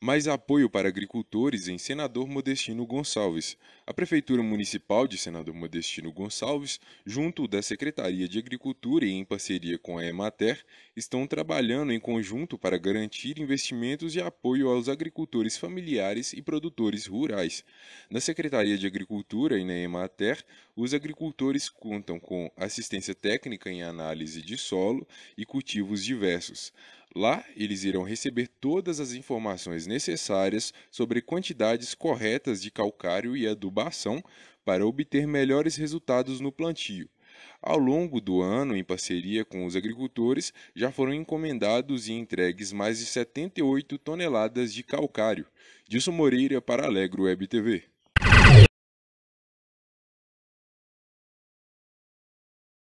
mais apoio para agricultores em Senador Modestino Gonçalves. A Prefeitura Municipal de Senador Modestino Gonçalves, junto da Secretaria de Agricultura e em parceria com a Emater, estão trabalhando em conjunto para garantir investimentos e apoio aos agricultores familiares e produtores rurais. Na Secretaria de Agricultura e na Emater, os agricultores contam com assistência técnica em análise de solo e cultivos diversos. Lá, eles irão receber todas as informações necessárias sobre quantidades corretas de calcário e adubação para obter melhores resultados no plantio. Ao longo do ano, em parceria com os agricultores, já foram encomendados e entregues mais de 78 toneladas de calcário. Disso Moreira para Alegro Web TV.